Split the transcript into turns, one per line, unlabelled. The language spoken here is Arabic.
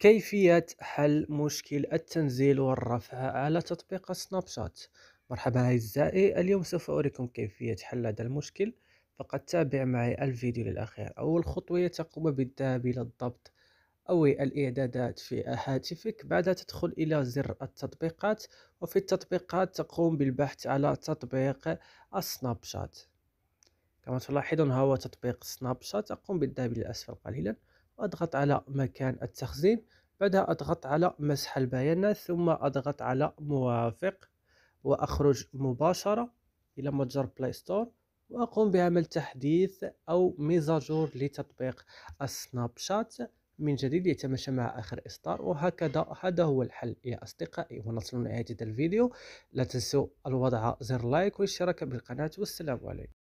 كيفية حل مشكل التنزيل والرفع على تطبيق سناب شات مرحبا أعزائي اليوم سوف أريكم كيفية حل هذا المشكل فقد تابع معي الفيديو للأخير أول خطوة تقوم بالذهاب إلى الضبط أو الإعدادات في هاتفك بعدها تدخل إلى زر التطبيقات وفي التطبيقات تقوم بالبحث على تطبيق سناب شات كما تلاحظون هو تطبيق سناب شات أقوم بالذهاب إلى الأسفل قليلا أضغط على مكان التخزين بعدها أضغط على مسح البيانات ثم أضغط على موافق وأخرج مباشرة إلى متجر بلاي ستور وأقوم بعمل تحديث أو ميزاجور لتطبيق السناب شات من جديد يتماشى مع آخر إصدار وهكذا هذا هو الحل يا أصدقائي ونصل إلى الفيديو لا تنسوا الوضع زر لايك والاشتراك بالقناة والسلام عليكم